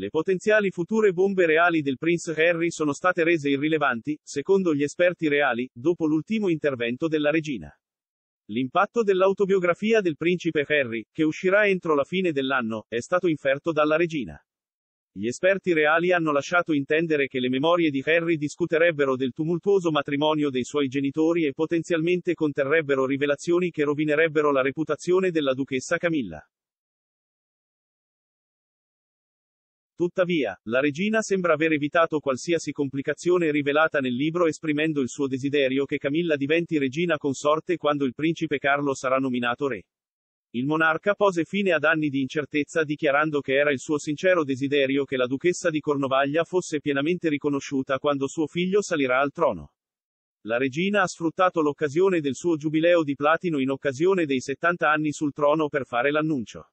Le potenziali future bombe reali del Prince Harry sono state rese irrilevanti, secondo gli esperti reali, dopo l'ultimo intervento della regina. L'impatto dell'autobiografia del principe Harry, che uscirà entro la fine dell'anno, è stato inferto dalla regina. Gli esperti reali hanno lasciato intendere che le memorie di Harry discuterebbero del tumultuoso matrimonio dei suoi genitori e potenzialmente conterrebbero rivelazioni che rovinerebbero la reputazione della duchessa Camilla. Tuttavia, la regina sembra aver evitato qualsiasi complicazione rivelata nel libro esprimendo il suo desiderio che Camilla diventi regina consorte quando il principe Carlo sarà nominato re. Il monarca pose fine ad anni di incertezza dichiarando che era il suo sincero desiderio che la duchessa di Cornovaglia fosse pienamente riconosciuta quando suo figlio salirà al trono. La regina ha sfruttato l'occasione del suo giubileo di platino in occasione dei 70 anni sul trono per fare l'annuncio.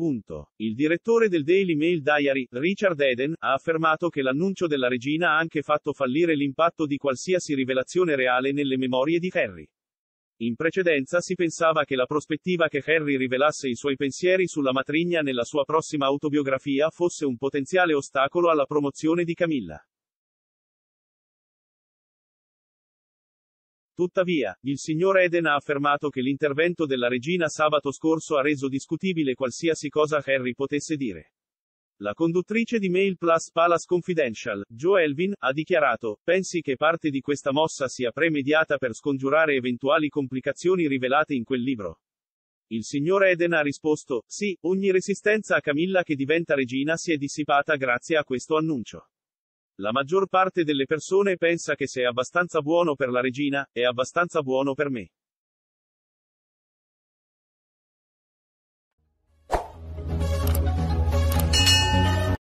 Punto. Il direttore del Daily Mail Diary, Richard Eden, ha affermato che l'annuncio della regina ha anche fatto fallire l'impatto di qualsiasi rivelazione reale nelle memorie di Harry. In precedenza si pensava che la prospettiva che Harry rivelasse i suoi pensieri sulla matrigna nella sua prossima autobiografia fosse un potenziale ostacolo alla promozione di Camilla. Tuttavia, il signor Eden ha affermato che l'intervento della regina sabato scorso ha reso discutibile qualsiasi cosa Harry potesse dire. La conduttrice di Mail Plus Palace Confidential, Jo Elvin, ha dichiarato, pensi che parte di questa mossa sia premediata per scongiurare eventuali complicazioni rivelate in quel libro? Il signor Eden ha risposto, sì, ogni resistenza a Camilla che diventa regina si è dissipata grazie a questo annuncio. La maggior parte delle persone pensa che se è abbastanza buono per la regina, è abbastanza buono per me.